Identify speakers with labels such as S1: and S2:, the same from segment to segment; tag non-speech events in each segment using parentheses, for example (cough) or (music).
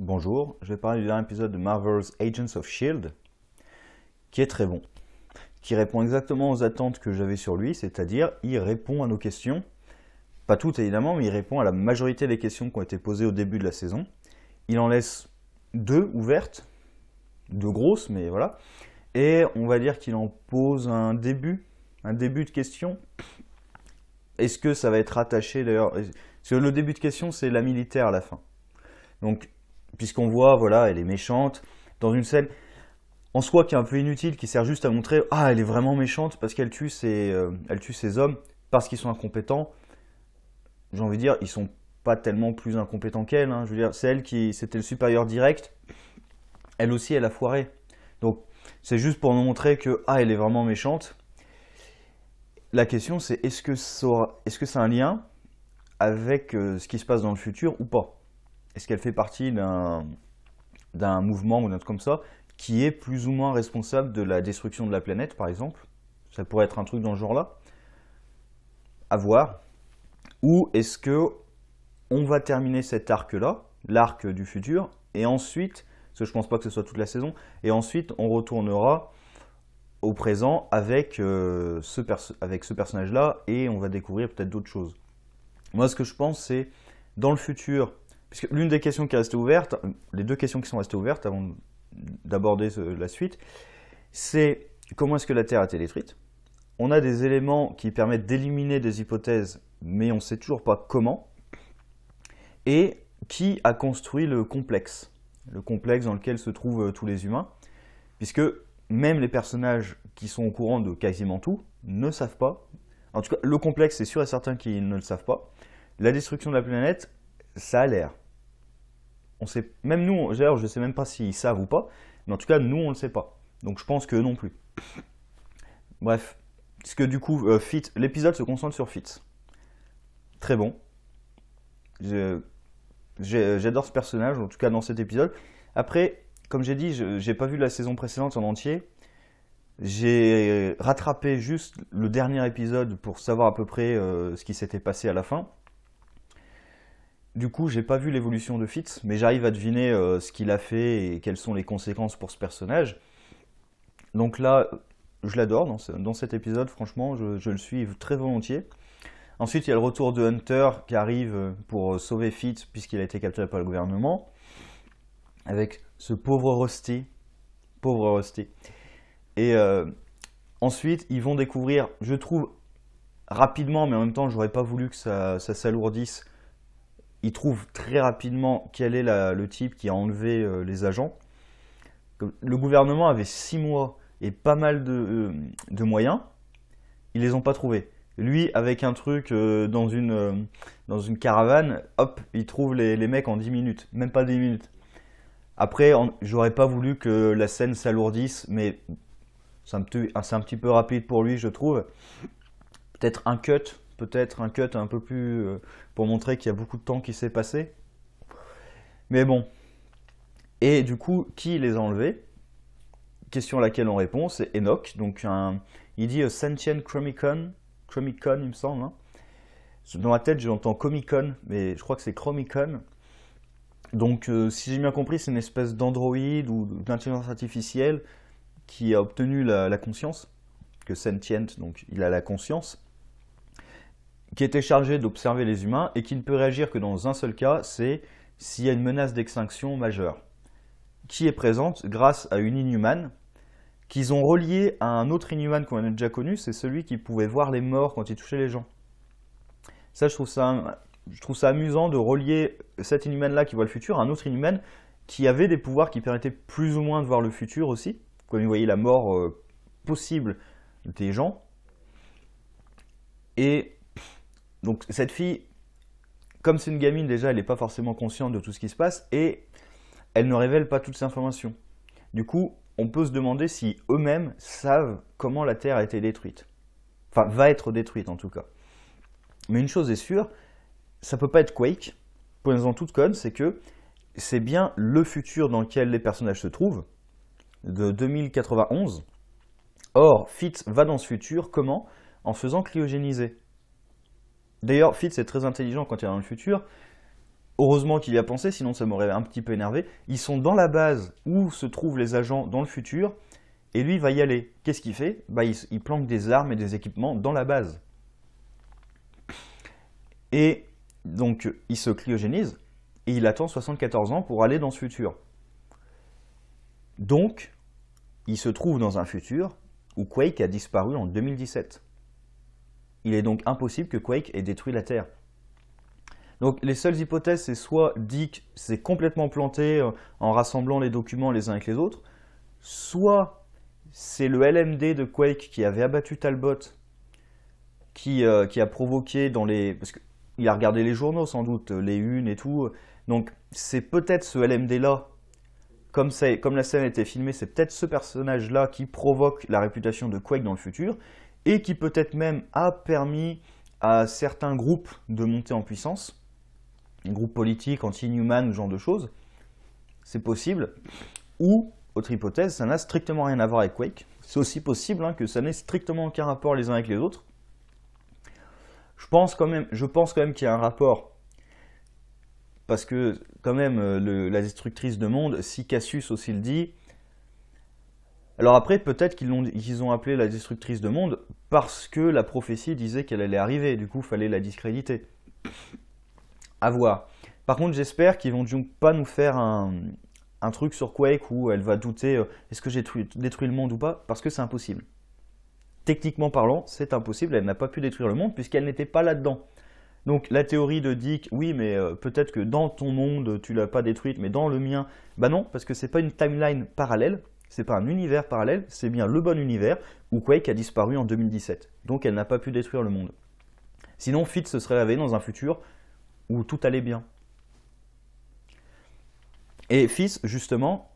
S1: Bonjour, je vais parler du dernier épisode de Marvel's Agents of Shield, qui est très bon, qui répond exactement aux attentes que j'avais sur lui, c'est-à-dire il répond à nos questions, pas toutes évidemment, mais il répond à la majorité des questions qui ont été posées au début de la saison. Il en laisse deux ouvertes, deux grosses, mais voilà, et on va dire qu'il en pose un début, un début de question. Est-ce que ça va être rattaché d'ailleurs Parce que le début de question, c'est la militaire à la fin. Donc puisqu'on voit, voilà, elle est méchante, dans une scène en soi qui est un peu inutile, qui sert juste à montrer, ah, elle est vraiment méchante parce qu'elle tue, ses, euh, tue hommes, parce qu'ils sont incompétents. J'ai envie de dire, ils sont pas tellement plus incompétents qu'elle, hein. je veux dire, c'est elle qui, c'était le supérieur direct, elle aussi, elle a foiré. Donc, c'est juste pour nous montrer que, ah, elle est vraiment méchante. La question, c'est est-ce que, ça est un lien avec euh, ce qui se passe dans le futur ou pas est-ce qu'elle fait partie d'un mouvement ou d'un truc comme ça qui est plus ou moins responsable de la destruction de la planète, par exemple Ça pourrait être un truc dans ce genre-là À voir. Ou est-ce que on va terminer cet arc-là, l'arc du futur, et ensuite, parce que je pense pas que ce soit toute la saison, et ensuite on retournera au présent avec, euh, ce, avec ce personnage-là et on va découvrir peut-être d'autres choses. Moi, ce que je pense, c'est dans le futur, l'une des questions qui est restée ouverte, les deux questions qui sont restées ouvertes avant d'aborder la suite, c'est comment est-ce que la Terre a été détruite On a des éléments qui permettent d'éliminer des hypothèses, mais on ne sait toujours pas comment. Et qui a construit le complexe Le complexe dans lequel se trouvent euh, tous les humains. Puisque même les personnages qui sont au courant de quasiment tout ne savent pas. En tout cas, le complexe, c'est sûr et certain qu'ils ne le savent pas. La destruction de la planète, ça a l'air on sait, même nous, d'ailleurs, je ne sais même pas s'ils savent ou pas, mais en tout cas, nous, on ne le sait pas. Donc je pense que non plus. Bref, parce que du coup, euh, l'épisode se concentre sur Fitz. Très bon. J'adore ce personnage, en tout cas dans cet épisode. Après, comme j'ai dit, je n'ai pas vu la saison précédente en entier. J'ai rattrapé juste le dernier épisode pour savoir à peu près euh, ce qui s'était passé à la fin. Du coup, j'ai pas vu l'évolution de Fitz, mais j'arrive à deviner euh, ce qu'il a fait et quelles sont les conséquences pour ce personnage. Donc là, euh, je l'adore dans, cet épisode, franchement, je, le suis très volontiers. Ensuite, il y a le retour de Hunter qui arrive euh, pour sauver Fitz puisqu'il a été capturé par le gouvernement. Avec ce pauvre Rusty. Pauvre Rusty. Et ensuite, ils vont découvrir, je trouve rapidement, mais en même temps, j'aurais pas voulu que ça s'alourdisse, il trouve très rapidement quel est le type qui a enlevé euh, les agents. Le gouvernement avait six mois et pas mal euh, de, moyens. Ils les ont pas trouvés. Lui, avec un truc euh, dans, une, caravane, hop, il trouve les, mecs en 10 minutes. Même pas 10 minutes. Après, j'aurais pas voulu que la scène s'alourdisse, mais c'est un, petit peu rapide pour lui, je trouve. Peut-être un cut peut-être un cut un peu plus euh, pour montrer qu'il y a beaucoup de temps qui s'est passé. Mais bon. Et du coup, qui les a enlevés Question à laquelle on répond, c'est Enoch. Donc un, il dit euh, Sentient Chromicon, Chromicon il me semble. Hein. Dans ma tête, j'entends Comicon, mais je crois que c'est Chromicon. Donc euh, si j'ai bien compris, c'est une espèce d'androïde ou d'intelligence artificielle qui a obtenu la, la conscience, que sentient, donc il a la conscience qui était chargé d'observer les humains et qui ne peut réagir que dans un seul cas, c'est s'il y a une menace d'extinction majeure, qui est présente grâce à une inhumane qu'ils ont reliée à un autre inhumane qu'on a déjà connu, c'est celui qui pouvait voir les morts quand il touchait les gens. Ça, je trouve ça, je trouve ça amusant de relier cet inhuman-là qui voit le futur à un autre inhuman qui avait des pouvoirs qui permettaient plus ou moins de voir le futur aussi, comme il voyait la mort euh, possible des gens. Et donc cette fille, comme c'est une gamine déjà, elle n'est pas forcément consciente de tout ce qui se passe et elle ne révèle pas toutes ces informations. Du coup, on peut se demander si eux-mêmes savent comment la Terre a été détruite. Enfin, va être détruite en tout cas. Mais une chose est sûre, ça peut pas être Quake, pour en toute conne, c'est que c'est bien le futur dans lequel les personnages se trouvent, de 2091. Or, Fitz va dans ce futur, comment En faisant cryogéniser. D'ailleurs, Fitz est très intelligent quand il est dans le futur. Heureusement qu'il y a pensé, sinon ça m'aurait un petit peu énervé. Ils sont dans la base où se trouvent les agents dans le futur, et lui va y aller. Qu'est-ce qu'il fait bah, il, planque des armes et des équipements dans la base. Et donc il se cryogénise, et il attend 74 ans pour aller dans ce futur. Donc, il se trouve dans un futur où Quake a disparu en 2017. Il est donc impossible que Quake ait détruit la Terre. Donc les seules hypothèses, c'est soit Dick s'est complètement planté euh, en rassemblant les documents les uns avec les autres, soit c'est le LMD de Quake qui avait abattu Talbot, qui, euh, a provoqué dans les... Parce qu'il a regardé les journaux sans doute, euh, les unes et tout. Donc c'est peut-être ce LMD-là, comme, comme la scène a été filmée, c'est peut-être ce personnage-là qui provoque la réputation de Quake dans le futur et qui peut-être même a permis à certains groupes de monter en puissance, groupes politiques, anti human ce genre de choses, c'est possible, ou, autre hypothèse, ça n'a strictement rien à voir avec Quake, c'est aussi possible hein, que ça n'ait strictement aucun rapport les uns avec les autres. Je pense quand même, je pense quand même qu'il y a un rapport, parce que quand même, euh, la destructrice de monde, si aussi le dit, alors après, peut-être qu'ils ont, appelé la destructrice de monde parce que la prophétie disait qu'elle allait arriver, du coup, fallait la discréditer. À voir. Par contre, j'espère qu'ils vont donc pas nous faire un, un, truc sur Quake où elle va douter euh, est-ce que j'ai détruit le monde ou pas, parce que c'est impossible. Techniquement parlant, c'est impossible, elle n'a pas pu détruire le monde puisqu'elle n'était pas là-dedans. Donc la théorie de Dick, oui, mais euh, peut-être que dans ton monde, tu l'as pas détruite, mais dans le mien, bah non, parce que c'est pas une timeline parallèle, c'est pas un univers parallèle, c'est bien le bon univers où Quake a disparu en 2017. Donc elle n'a pas pu détruire le monde. Sinon, Fitz se serait réveillé dans un futur où tout allait bien. Et Fitz, justement,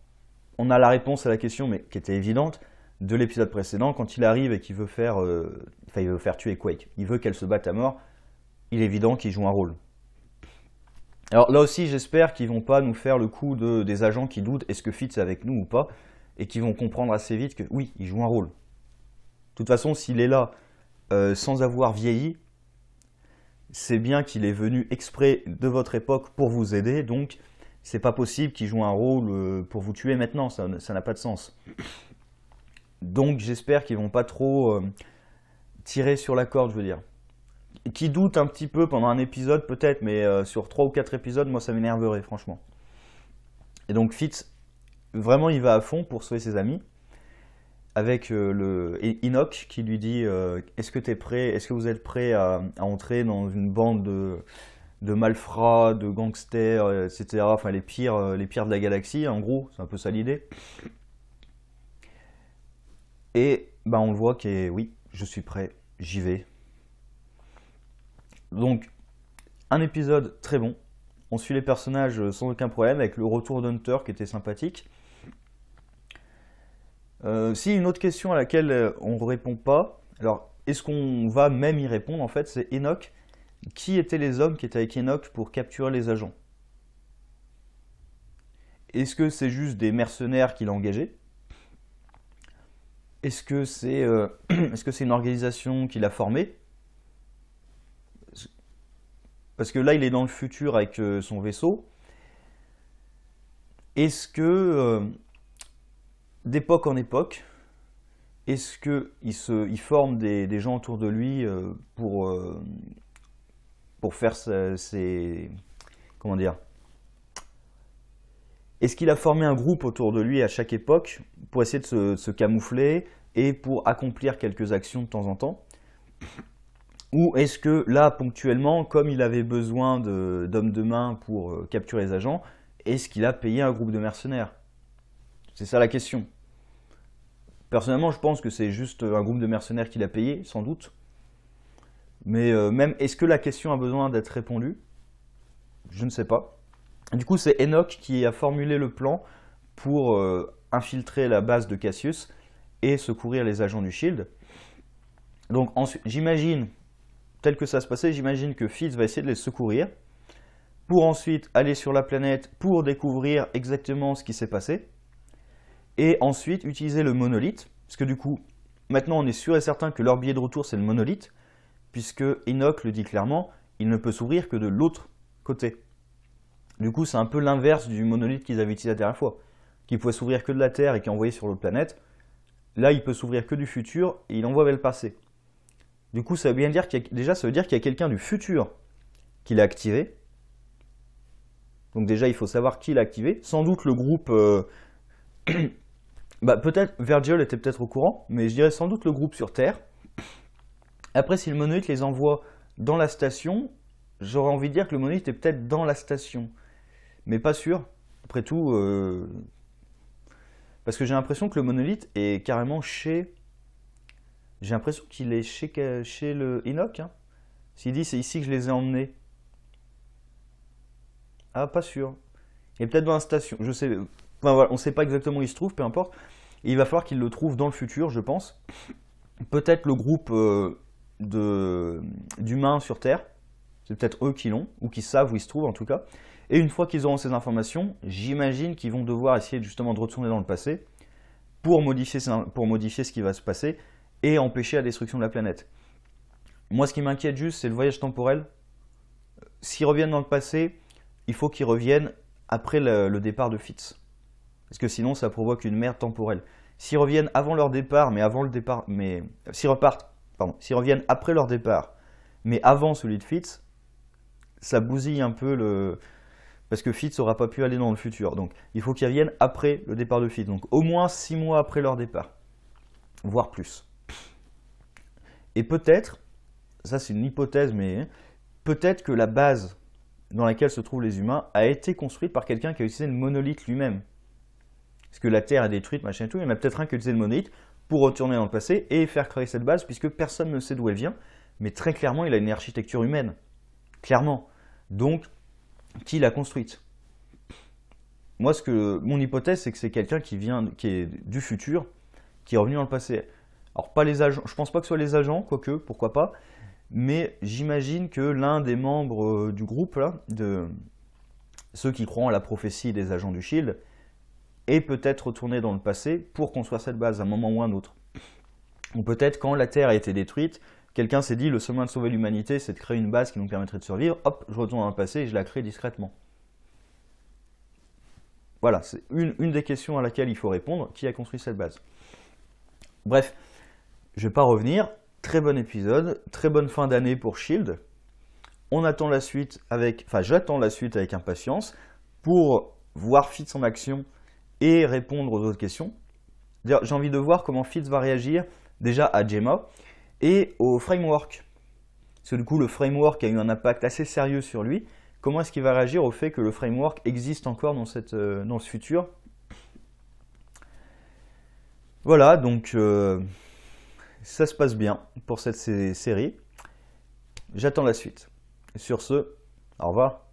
S1: on a la réponse à la question, mais qui était évidente, de l'épisode précédent, quand il arrive et qu'il veut faire, euh, il veut faire tuer Quake, il veut qu'elle se batte à mort, il est évident qu'il joue un rôle. Alors là aussi, j'espère qu'ils vont pas nous faire le coup des agents qui doutent est-ce que Fitz est avec nous ou pas, et qui vont comprendre assez vite que oui, il joue un rôle. De toute façon, s'il est là euh, sans avoir vieilli, c'est bien qu'il est venu exprès de votre époque pour vous aider, donc c'est pas possible qu'il joue un rôle euh, pour vous tuer maintenant, ça n'a pas de sens. Donc j'espère qu'ils vont pas trop euh, tirer sur la corde, je veux dire. Qui doute un petit peu pendant un épisode peut-être, mais sur trois ou quatre épisodes, moi ça m'énerverait franchement. Et donc Fitz vraiment il va à fond pour sauver ses amis avec euh, le Enoch qui lui dit euh, est-ce que tu es prêt est-ce que vous êtes prêt à, entrer dans une bande de, malfrats de gangsters euh, etc enfin les pires les pires de la galaxie en gros c'est un peu ça l'idée et bah, on le voit que oui je suis prêt j'y vais donc un épisode très bon on suit les personnages euh, sans aucun problème, avec le retour d'Hunter qui était sympathique. Euh, si une autre question à laquelle euh, on ne répond pas, alors est-ce qu'on va même y répondre en fait, c'est Enoch. Qui étaient les hommes qui étaient avec Enoch pour capturer les agents Est-ce que c'est juste des mercenaires qu'il a engagés Est-ce que c'est (clears throat) est -ce une organisation qu'il a formée parce que là, il est dans le futur avec euh, son vaisseau. Est-ce que, euh, d'époque en époque, est-ce qu'il il forme des, gens autour de lui euh, pour, pour faire ses... Comment dire Est-ce qu'il a formé un groupe autour de lui à chaque époque pour essayer de se camoufler et pour accomplir quelques actions de temps en temps ou est-ce que là, ponctuellement, comme il avait besoin d'hommes de, main pour euh, capturer les agents, est-ce qu'il a payé un groupe de mercenaires C'est ça la question. Personnellement, je pense que c'est juste un groupe de mercenaires qu'il a payé, sans doute. Mais euh, même, est-ce que la question a besoin d'être répondue Je ne sais pas. Du coup, c'est Enoch qui a formulé le plan pour euh, infiltrer la base de Cassius et secourir les agents du Shield. Donc, j'imagine tel que ça se passait, j'imagine que Fitz va essayer de les secourir pour ensuite aller sur la planète pour découvrir exactement ce qui s'est passé et ensuite utiliser le monolithe, parce que du coup, maintenant on est sûr et certain que leur billet de retour c'est le monolithe, puisque Enoch le dit clairement, il ne peut s'ouvrir que de l'autre côté. Du coup, c'est un peu l'inverse du monolithe qu'ils avaient utilisé la dernière fois, qui pouvait s'ouvrir que de la Terre et qui envoyait sur l'autre planète. Là, il peut s'ouvrir que du futur et il envoie vers le passé. Du coup, ça veut bien dire qu'il y a, déjà, ça veut dire qu'il y a quelqu'un du futur qui l'a activé. Donc déjà, il faut savoir qui l'a activé. Sans doute le groupe... Euh, (clears throat) bah, peut-être, Virgil était peut-être au courant, mais je dirais sans doute le groupe sur Terre. Après, si le monolithe les envoie dans la station, j'aurais envie de dire que le monolithe est peut-être dans la station. Mais pas sûr. Après tout, euh, parce que j'ai l'impression que le monolithe est carrément chez j'ai l'impression qu'il est chez, le Enoch. Hein. S'il dit c'est ici que je les ai emmenés. Ah, pas sûr. Et peut-être dans la station. Je sais. voilà, on ne sait pas exactement où il se trouve, peu importe. il va falloir qu'il le trouve dans le futur, je pense. Peut-être le groupe euh, d'humains sur Terre. C'est peut-être eux qui l'ont, ou qui savent où il se trouve en tout cas. Et une fois qu'ils auront ces informations, j'imagine qu'ils vont devoir essayer justement de retourner dans le passé pour modifier, pour modifier ce qui va se passer et empêcher la destruction de la planète. Moi, ce qui m'inquiète juste, c'est le voyage temporel. S'ils reviennent dans le passé, il faut qu'ils reviennent après le, départ de Fitz. Parce que sinon, ça provoque une merde temporelle. S'ils reviennent avant leur départ, mais avant le départ, mais s'ils repartent, pardon, s'ils reviennent après leur départ, mais avant celui de Fitz, ça bousille un peu le, parce que Fitz n'aura pas pu aller dans le futur. Donc il faut qu'ils reviennent après le départ de Fitz, donc au moins six mois après leur départ, voire plus. Et peut-être, ça c'est une hypothèse, mais hein, peut-être que la base dans laquelle se trouvent les humains a été construite par quelqu'un qui a utilisé le monolithe lui-même. Parce que la Terre est détruite, machin et tout, il y en a peut-être un qui a utilisé le monolithe pour retourner dans le passé et faire créer cette base, puisque personne ne sait d'où elle vient, mais très clairement, il a une architecture humaine. Clairement. Donc, qui l'a construite Moi, ce que, mon hypothèse, c'est que c'est quelqu'un qui vient, qui est du futur, qui est revenu dans le passé. Alors pas les agents, je pense pas que ce soit les agents, quoique, pourquoi pas, mais j'imagine que l'un des membres euh, du groupe, de ceux qui croient à la prophétie des agents du Shield, est peut-être retourné dans le passé pour construire cette base à un moment ou un autre. Ou peut-être quand la Terre a été détruite, quelqu'un s'est dit le seul moyen de sauver l'humanité, c'est de créer une base qui nous permettrait de survivre, hop, je retourne dans le passé et je la crée discrètement. Voilà, c'est une, une des questions à laquelle il faut répondre, qui a construit cette base Bref, je ne vais pas revenir. Très bon épisode, très bonne fin d'année pour Shield. On attend la suite avec, enfin j'attends la suite avec impatience pour voir Fitz en action et répondre aux autres questions. J'ai envie de voir comment Fitz va réagir déjà à Gemma et au framework. Parce que du coup, le framework a eu un impact assez sérieux sur lui. Comment est-ce qu'il va réagir au fait que le framework existe encore dans, cette, euh, dans ce futur Voilà, donc... Euh, ça se passe bien pour cette série. J'attends la suite. Sur ce, au revoir.